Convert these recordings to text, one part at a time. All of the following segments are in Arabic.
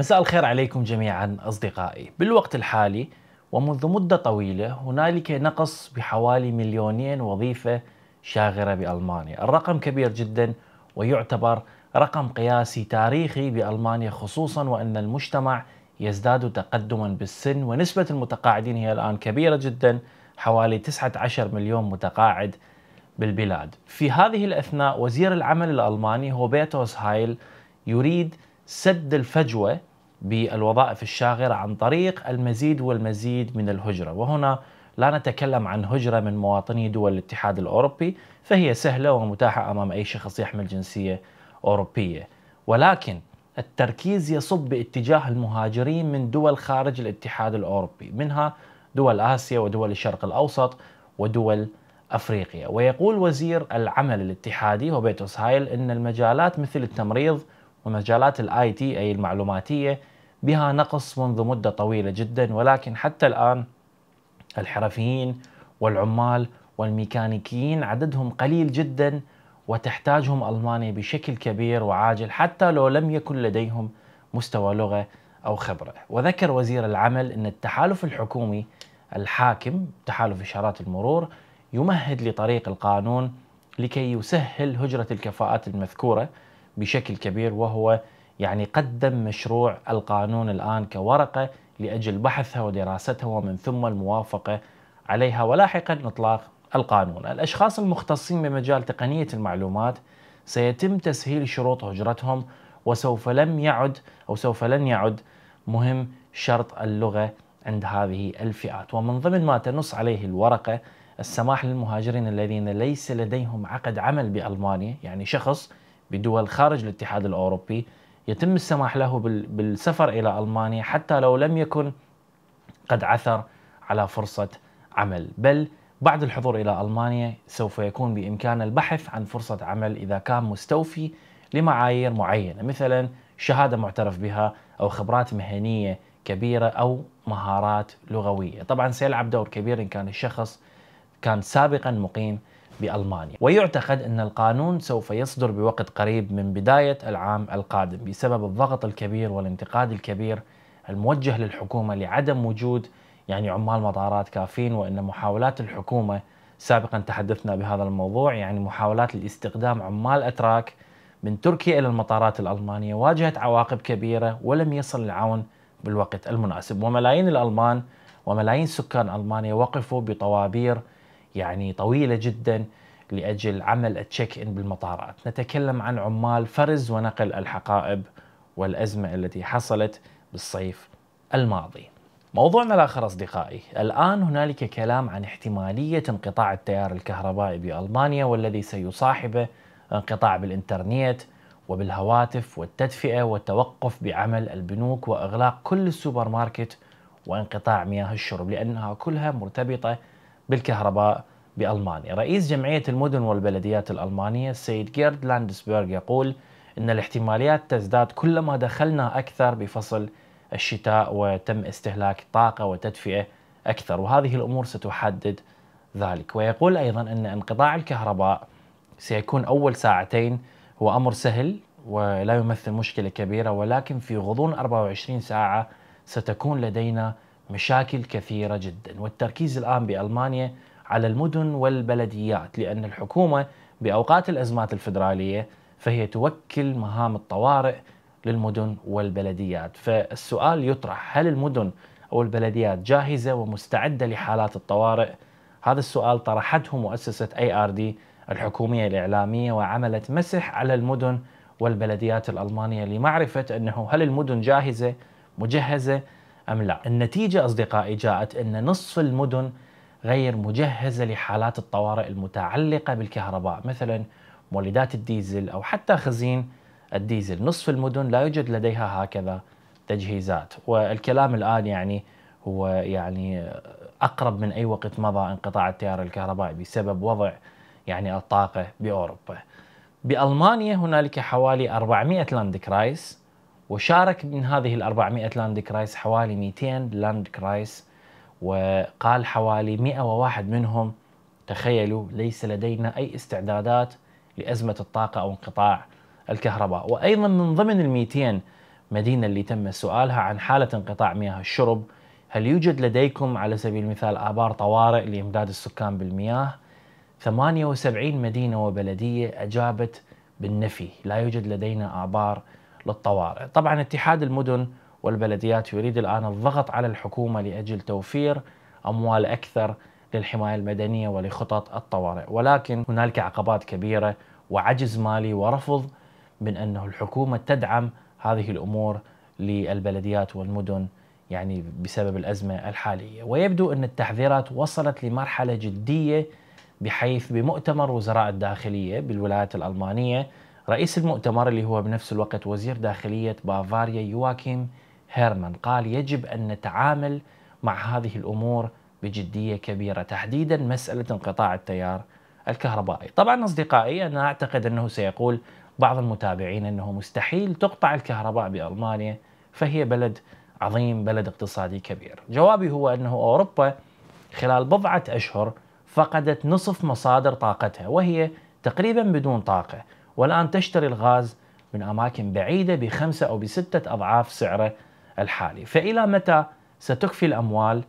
مساء الخير عليكم جميعا أصدقائي بالوقت الحالي ومنذ مدة طويلة هنالك نقص بحوالي مليونين وظيفة شاغرة بألمانيا الرقم كبير جدا ويعتبر رقم قياسي تاريخي بألمانيا خصوصا وأن المجتمع يزداد تقدما بالسن ونسبة المتقاعدين هي الآن كبيرة جدا حوالي 19 مليون متقاعد بالبلاد في هذه الأثناء وزير العمل الألماني هو بيتوس هايل يريد سد الفجوة بالوظائف الشاغره عن طريق المزيد والمزيد من الهجره وهنا لا نتكلم عن هجره من مواطني دول الاتحاد الاوروبي فهي سهله ومتاحه امام اي شخص يحمل جنسيه اوروبيه ولكن التركيز يصب باتجاه المهاجرين من دول خارج الاتحاد الاوروبي منها دول اسيا ودول الشرق الاوسط ودول افريقيا ويقول وزير العمل الاتحادي هوبيتوس هايل ان المجالات مثل التمريض ومجالات الاي تي اي المعلوماتيه بها نقص منذ مدة طويلة جدا ولكن حتى الآن الحرفيين والعمال والميكانيكيين عددهم قليل جدا وتحتاجهم ألمانيا بشكل كبير وعاجل حتى لو لم يكن لديهم مستوى لغة أو خبرة وذكر وزير العمل أن التحالف الحكومي الحاكم تحالف إشارات المرور يمهد لطريق القانون لكي يسهل هجرة الكفاءات المذكورة بشكل كبير وهو يعني قدم مشروع القانون الآن كورقة لأجل بحثها ودراستها ومن ثم الموافقة عليها ولاحقا إطلاق القانون الأشخاص المختصين بمجال تقنية المعلومات سيتم تسهيل شروط هجرتهم وسوف لم يعد أو سوف لن يعد مهم شرط اللغة عند هذه الفئات ومن ضمن ما تنص عليه الورقة السماح للمهاجرين الذين ليس لديهم عقد عمل بألمانيا يعني شخص بدول خارج الاتحاد الأوروبي يتم السماح له بالسفر الى المانيا حتى لو لم يكن قد عثر على فرصه عمل، بل بعد الحضور الى المانيا سوف يكون بامكانه البحث عن فرصه عمل اذا كان مستوفي لمعايير معينه، مثلا شهاده معترف بها او خبرات مهنيه كبيره او مهارات لغويه، طبعا سيلعب دور كبير ان كان الشخص كان سابقا مقيم بألمانيا ويعتقد أن القانون سوف يصدر بوقت قريب من بداية العام القادم بسبب الضغط الكبير والانتقاد الكبير الموجه للحكومة لعدم وجود يعني عمال مطارات كافيين وأن محاولات الحكومة سابقا تحدثنا بهذا الموضوع يعني محاولات لاستخدام عمال أتراك من تركيا إلى المطارات الألمانية واجهت عواقب كبيرة ولم يصل العون بالوقت المناسب وملايين الألمان وملايين سكان ألمانيا وقفوا بطوابير يعني طويلة جدا لأجل عمل التشيك إن بالمطارات نتكلم عن عمال فرز ونقل الحقائب والأزمة التي حصلت بالصيف الماضي موضوعنا الآخر أصدقائي الآن هنالك كلام عن احتمالية انقطاع التيار الكهربائي بألمانيا والذي سيصاحبه انقطاع بالإنترنت وبالهواتف والتدفئة والتوقف بعمل البنوك وإغلاق كل السوبر ماركت وانقطاع مياه الشرب لأنها كلها مرتبطة بالكهرباء بألمانيا رئيس جمعية المدن والبلديات الألمانية السيد جيرد لاندسبرغ يقول أن الاحتماليات تزداد كلما دخلنا أكثر بفصل الشتاء وتم استهلاك طاقة وتدفئة أكثر وهذه الأمور ستحدد ذلك ويقول أيضا أن انقطاع الكهرباء سيكون أول ساعتين هو أمر سهل ولا يمثل مشكلة كبيرة ولكن في غضون 24 ساعة ستكون لدينا مشاكل كثيرة جدا والتركيز الآن بألمانيا على المدن والبلديات لأن الحكومة بأوقات الأزمات الفدرالية فهي توكل مهام الطوارئ للمدن والبلديات فالسؤال يطرح هل المدن أو البلديات جاهزة ومستعدة لحالات الطوارئ هذا السؤال طرحته مؤسسة اي ار دي الحكومية الإعلامية وعملت مسح على المدن والبلديات الألمانية لمعرفة أنه هل المدن جاهزة مجهزة أم لا النتيجة أصدقائي جاءت أن نصف المدن غير مجهزة لحالات الطوارئ المتعلقة بالكهرباء مثلا مولدات الديزل أو حتى خزين الديزل نصف المدن لا يوجد لديها هكذا تجهيزات والكلام الآن يعني هو يعني أقرب من أي وقت مضى انقطاع التيار الكهربائي بسبب وضع يعني الطاقة بأوروبا بألمانيا هنالك حوالي 400 لاند كرايس وشارك من هذه ال 400 لاند كرايس حوالي 200 لاند كرايس وقال حوالي 101 منهم تخيلوا ليس لدينا أي استعدادات لأزمة الطاقة أو انقطاع الكهرباء وأيضا من ضمن ال 200 مدينة اللي تم سؤالها عن حالة انقطاع مياه الشرب هل يوجد لديكم على سبيل المثال آبار طوارئ لإمداد السكان بالمياه 78 مدينة وبلدية أجابت بالنفي لا يوجد لدينا آبار للطوارئ طبعا اتحاد المدن والبلديات يريد الآن الضغط على الحكومة لأجل توفير أموال أكثر للحماية المدنية ولخطط الطوارئ ولكن هنالك عقبات كبيرة وعجز مالي ورفض من أنه الحكومة تدعم هذه الأمور للبلديات والمدن يعني بسبب الأزمة الحالية ويبدو أن التحذيرات وصلت لمرحلة جدية بحيث بمؤتمر وزراء الداخلية بالولايات الألمانية رئيس المؤتمر اللي هو بنفس الوقت وزير داخلية بافاريا يواكيم هيرمان قال يجب أن نتعامل مع هذه الأمور بجدية كبيرة تحديدا مسألة انقطاع التيار الكهربائي طبعا أصدقائي أنا أعتقد أنه سيقول بعض المتابعين أنه مستحيل تقطع الكهرباء بألمانيا فهي بلد عظيم بلد اقتصادي كبير جوابي هو أنه أوروبا خلال بضعة أشهر فقدت نصف مصادر طاقتها وهي تقريبا بدون طاقة والآن تشتري الغاز من أماكن بعيدة بخمسة أو بستة أضعاف سعره الحالي فإلى متى ستكفي الأموال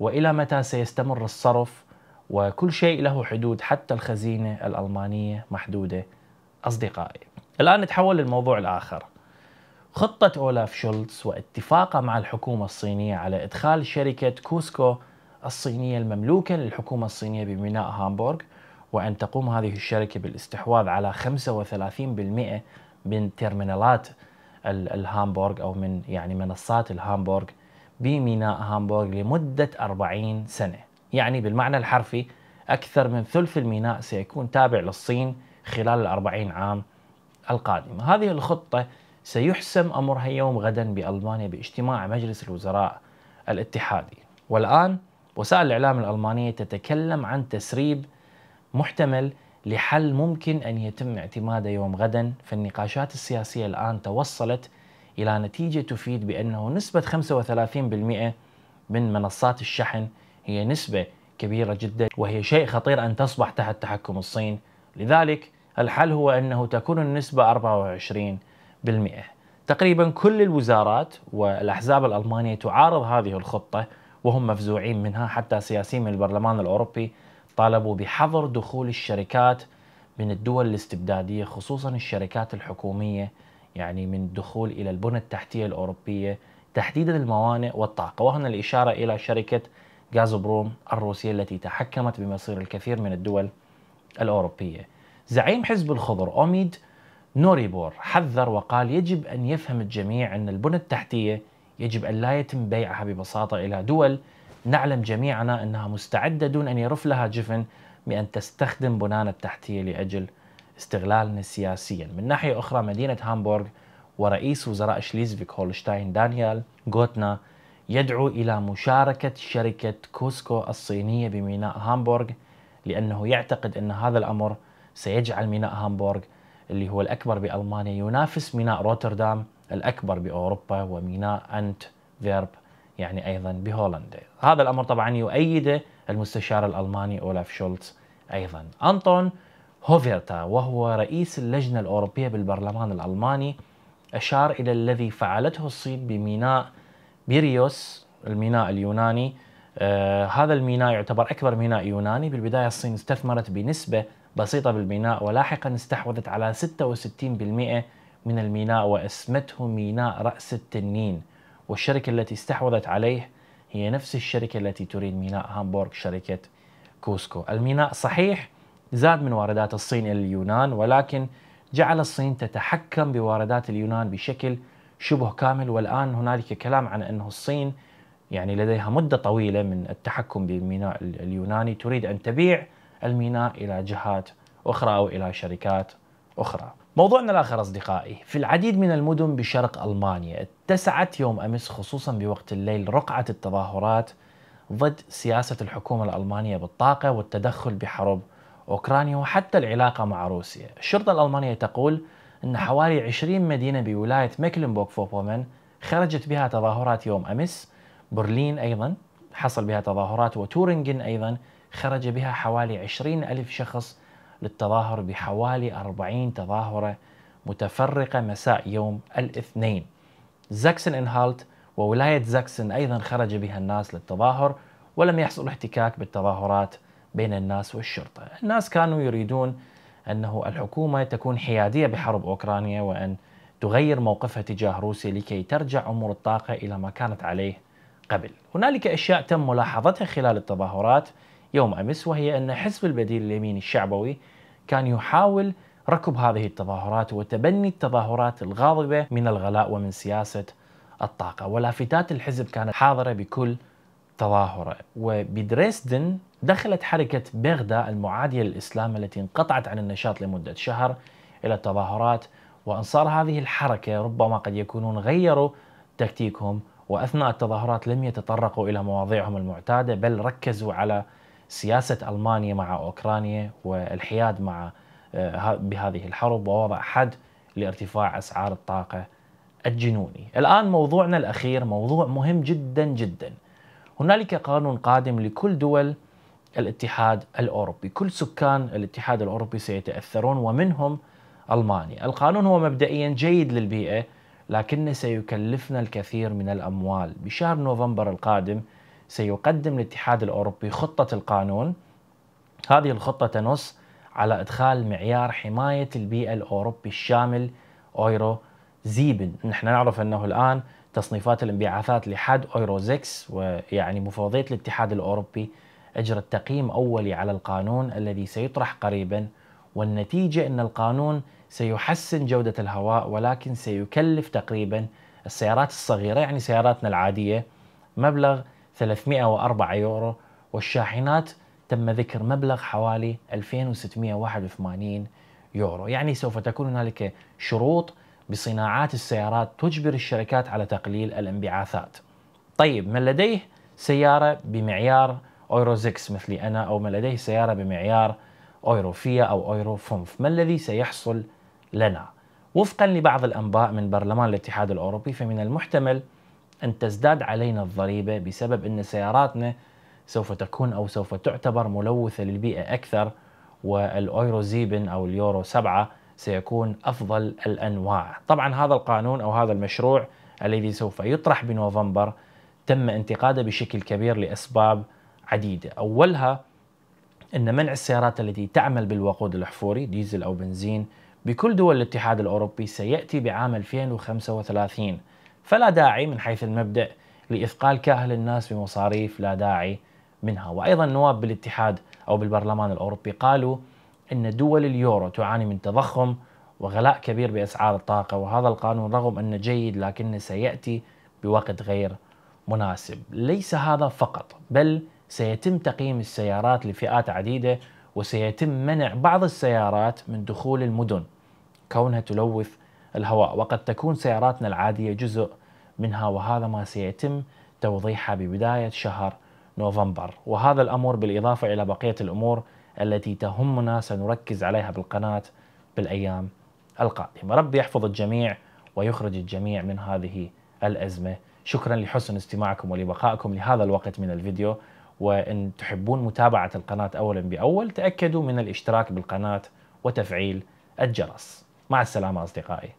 وإلى متى سيستمر الصرف وكل شيء له حدود حتى الخزينة الألمانية محدودة أصدقائي الآن نتحول للموضوع الآخر خطة أولاف شولتز واتفاقه مع الحكومة الصينية على إدخال شركة كوسكو الصينية المملوكة للحكومة الصينية بميناء هامبورغ وأن تقوم هذه الشركة بالاستحواذ على 35% من ترمينالات الهامبورغ أو من يعني منصات الهامبورغ بميناء هامبورغ لمدة 40 سنة يعني بالمعنى الحرفي أكثر من ثلث الميناء سيكون تابع للصين خلال الأربعين عام القادمة هذه الخطة سيحسم أمرها يوم غدا بألمانيا باجتماع مجلس الوزراء الاتحادي والآن وسائل الإعلام الألمانية تتكلم عن تسريب محتمل لحل ممكن ان يتم اعتماده يوم غدا فالنقاشات السياسيه الان توصلت الى نتيجه تفيد بانه نسبه 35% من منصات الشحن هي نسبه كبيره جدا وهي شيء خطير ان تصبح تحت تحكم الصين لذلك الحل هو انه تكون النسبه 24% تقريبا كل الوزارات والاحزاب الالمانيه تعارض هذه الخطه وهم مفزوعين منها حتى سياسيين من البرلمان الاوروبي طالبوا بحظر دخول الشركات من الدول الاستبدادية خصوصا الشركات الحكومية يعني من الدخول إلى البنى التحتية الأوروبية تحديدا الموانئ والطاقة وهنا الإشارة إلى شركة غازبروم الروسية التي تحكمت بمصير الكثير من الدول الأوروبية زعيم حزب الخضر أوميد نوريبور حذر وقال يجب أن يفهم الجميع أن البنى التحتية يجب أن لا يتم بيعها ببساطة إلى دول نعلم جميعنا أنها مستعدة دون أن يرف لها جفن بأن تستخدم بنان التحتية لأجل استغلالنا سياسيا من ناحية أخرى مدينة هامبورغ ورئيس وزراء شليزفيك هولشتاين دانيال جوتنا يدعو إلى مشاركة شركة كوسكو الصينية بميناء هامبورغ لأنه يعتقد أن هذا الأمر سيجعل ميناء هامبورغ اللي هو الأكبر بألمانيا ينافس ميناء روتردام الأكبر بأوروبا وميناء أنت فيرب يعني أيضا بهولندا هذا الأمر طبعا يؤيده المستشار الألماني أولاف شولتز أيضا أنطون هوفيرتا وهو رئيس اللجنة الأوروبية بالبرلمان الألماني أشار إلى الذي فعلته الصين بميناء بيريوس الميناء اليوناني آه هذا الميناء يعتبر أكبر ميناء يوناني بالبداية الصين استثمرت بنسبة بسيطة بالميناء ولاحقا استحوذت على 66% من الميناء واسمته ميناء رأس التنين والشركة التي استحوذت عليه هي نفس الشركة التي تريد ميناء هامبورغ شركة كوسكو الميناء صحيح زاد من واردات الصين إلى اليونان ولكن جعل الصين تتحكم بواردات اليونان بشكل شبه كامل والآن هنالك كلام عن أنه الصين يعني لديها مدة طويلة من التحكم بالميناء اليوناني تريد أن تبيع الميناء إلى جهات أخرى أو إلى شركات أخرى موضوعنا الآخر أصدقائي في العديد من المدن بشرق ألمانيا اتسعت يوم أمس خصوصا بوقت الليل رقعة التظاهرات ضد سياسة الحكومة الألمانية بالطاقة والتدخل بحرب أوكرانيا وحتى العلاقة مع روسيا الشرطة الألمانية تقول أن حوالي 20 مدينة بولاية ميكلنبوك فوبومن خرجت بها تظاهرات يوم أمس برلين أيضا حصل بها تظاهرات وتورنجن أيضا خرج بها حوالي 20 ألف شخص للتظاهر بحوالي 40 تظاهرة متفرقة مساء يوم الاثنين زاكسن انهالت وولاية زاكسن أيضا خرج بها الناس للتظاهر ولم يحصل احتكاك بالتظاهرات بين الناس والشرطة الناس كانوا يريدون أنه الحكومة تكون حيادية بحرب أوكرانيا وأن تغير موقفها تجاه روسيا لكي ترجع أمور الطاقة إلى ما كانت عليه قبل هنالك أشياء تم ملاحظتها خلال التظاهرات يوم امس وهي ان حزب البديل اليميني الشعبوي كان يحاول ركب هذه التظاهرات وتبني التظاهرات الغاضبه من الغلاء ومن سياسه الطاقه، ولافتات الحزب كانت حاضره بكل تظاهره، وبدريسدن دخلت حركه بغدا المعاديه للاسلام التي انقطعت عن النشاط لمده شهر الى التظاهرات وانصار هذه الحركه ربما قد يكونون غيروا تكتيكهم واثناء التظاهرات لم يتطرقوا الى مواضيعهم المعتاده بل ركزوا على سياسه المانيا مع اوكرانيا والحياد مع آه، بهذه الحرب ووضع حد لارتفاع اسعار الطاقه الجنوني. الان موضوعنا الاخير موضوع مهم جدا جدا. هنالك قانون قادم لكل دول الاتحاد الاوروبي، كل سكان الاتحاد الاوروبي سيتاثرون ومنهم المانيا. القانون هو مبدئيا جيد للبيئه لكنه سيكلفنا الكثير من الاموال. بشهر نوفمبر القادم سيقدم الاتحاد الاوروبي خطه القانون هذه الخطه تنص على ادخال معيار حمايه البيئه الاوروبي الشامل ايرو زيبن نحن نعرف انه الان تصنيفات الانبعاثات لحد ايرو 6 ويعني مفوضيه الاتحاد الاوروبي اجرت تقييم اولي على القانون الذي سيطرح قريبا والنتيجه ان القانون سيحسن جوده الهواء ولكن سيكلف تقريبا السيارات الصغيره يعني سياراتنا العاديه مبلغ 304 يورو والشاحنات تم ذكر مبلغ حوالي 2681 يورو يعني سوف تكون هنالك شروط بصناعات السيارات تجبر الشركات على تقليل الانبعاثات طيب من لديه سيارة بمعيار أورو 6 مثلي أنا أو من لديه سيارة بمعيار أورو فيا أو أورو فونف ما الذي سيحصل لنا؟ وفقا لبعض الأنباء من برلمان الاتحاد الأوروبي فمن المحتمل أن تزداد علينا الضريبة بسبب أن سياراتنا سوف تكون أو سوف تعتبر ملوثة للبيئة أكثر والأيرو زيبن أو اليورو سبعة سيكون أفضل الأنواع طبعا هذا القانون أو هذا المشروع الذي سوف يطرح بنوفمبر تم انتقاده بشكل كبير لأسباب عديدة أولها أن منع السيارات التي تعمل بالوقود الأحفوري ديزل أو بنزين بكل دول الاتحاد الأوروبي سيأتي بعام 2035 فلا داعي من حيث المبدأ لإثقال كاهل الناس بمصاريف لا داعي منها وأيضا نواب بالاتحاد أو بالبرلمان الأوروبي قالوا أن دول اليورو تعاني من تضخم وغلاء كبير بأسعار الطاقة وهذا القانون رغم أنه جيد لكنه سيأتي بوقت غير مناسب ليس هذا فقط بل سيتم تقييم السيارات لفئات عديدة وسيتم منع بعض السيارات من دخول المدن كونها تلوث الهواء وقد تكون سياراتنا العادية جزء منها وهذا ما سيتم توضيحه ببداية شهر نوفمبر وهذا الأمر بالإضافة إلى بقية الأمور التي تهمنا سنركز عليها بالقناة بالأيام القادمة ربي يحفظ الجميع ويخرج الجميع من هذه الأزمة شكرا لحسن استماعكم ولبقائكم لهذا الوقت من الفيديو وإن تحبون متابعة القناة أولا بأول تأكدوا من الاشتراك بالقناة وتفعيل الجرس مع السلامة أصدقائي